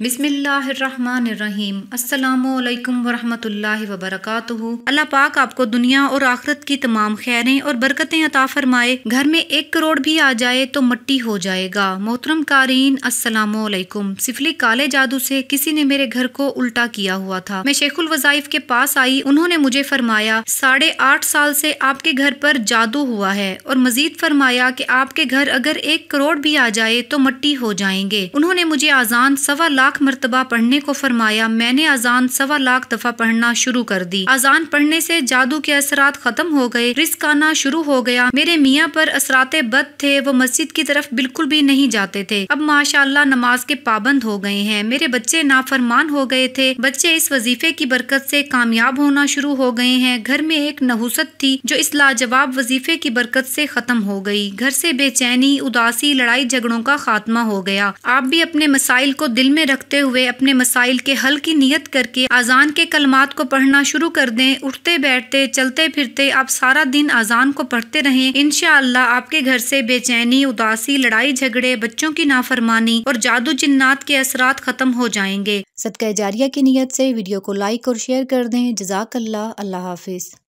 बिसमीम अल्लाम वरहमतुल्लाहि वबरकातुहु अल्लाह पाक आपको दुनिया और आखरत की तमाम खैरें और बरकतें अता फरमाए घर में एक करोड़ भी आ जाए तो मट्टी हो जाएगा मोहतरम कारीन असलकुम सिफली काले जादू से किसी ने मेरे घर को उल्टा किया हुआ था मैं शेखुल वज़ाइफ के पास आई उन्होंने मुझे फरमाया साढ़े आठ साल से आपके घर पर जादू हुआ है और मजीद फरमाया की आपके घर अगर एक करोड़ भी आ जाए तो मट्टी हो जाएंगे उन्होंने मुझे आजान सवा लाख मरतबा पढ़ने को फरमाया मैंने अजान सवा लाख दफा पढ़ना शुरू कर दी अजान पढ़ने से जादू के असरात खत्म हो गए रिस्क आना शुरू हो गया मेरे मियाँ पर असरात बद थे वो मस्जिद की तरफ बिल्कुल भी नहीं जाते थे अब माशाल्लाह नमाज के पाबंद हो गए हैं मेरे बच्चे नाफरमान हो गए थे बच्चे इस वजीफे की बरकत से कामयाब होना शुरू हो गए हैं घर में एक नहुसत थी जो इस लाजवाब वजीफे की बरकत से खत्म हो गई घर से बेचैनी उदासी लड़ाई झगड़ों का खात्मा हो गया आप भी अपने मसाइल को दिल में रखते हुए अपने मसाइल के हल की नीयत करके अजान के कलमात को पढ़ना शुरू कर दें उठते बैठते चलते फिरते आप सारा दिन अजान को पढ़ते रहें इन आपके घर से बेचैनी उदासी लड़ाई झगड़े बच्चों की नाफरमानी और जादू जिन्नात के असरात खत्म हो जाएंगे सदका जारिया की नीयत से वीडियो को लाइक और शेयर कर दें जजाकल्ला अल्लाह हाफिज़